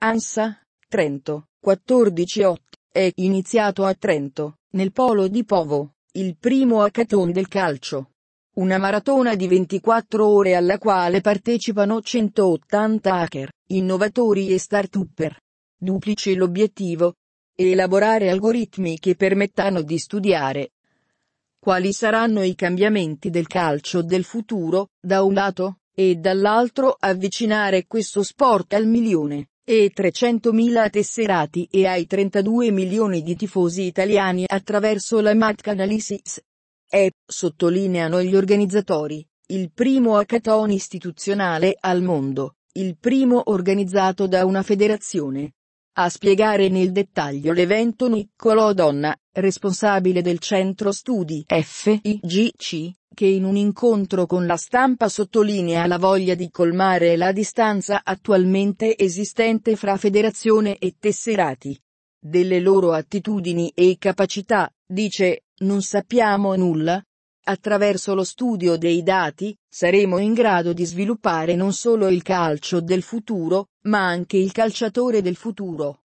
ANSA, Trento, 14-8, è iniziato a Trento, nel polo di Povo, il primo hackathon del calcio. Una maratona di 24 ore alla quale partecipano 180 hacker, innovatori e start-upper. Duplice l'obiettivo. Elaborare algoritmi che permettano di studiare quali saranno i cambiamenti del calcio del futuro, da un lato, e dall'altro avvicinare questo sport al milione e 300.000 tesserati e ai 32 milioni di tifosi italiani attraverso la MAC Analysis. È, sottolineano gli organizzatori, il primo hackathon istituzionale al mondo, il primo organizzato da una federazione, a spiegare nel dettaglio l'evento Niccolò Donna, responsabile del centro studi FIGC, che in un incontro con la stampa sottolinea la voglia di colmare la distanza attualmente esistente fra federazione e tesserati. Delle loro attitudini e capacità, dice, non sappiamo nulla, Attraverso lo studio dei dati, saremo in grado di sviluppare non solo il calcio del futuro, ma anche il calciatore del futuro.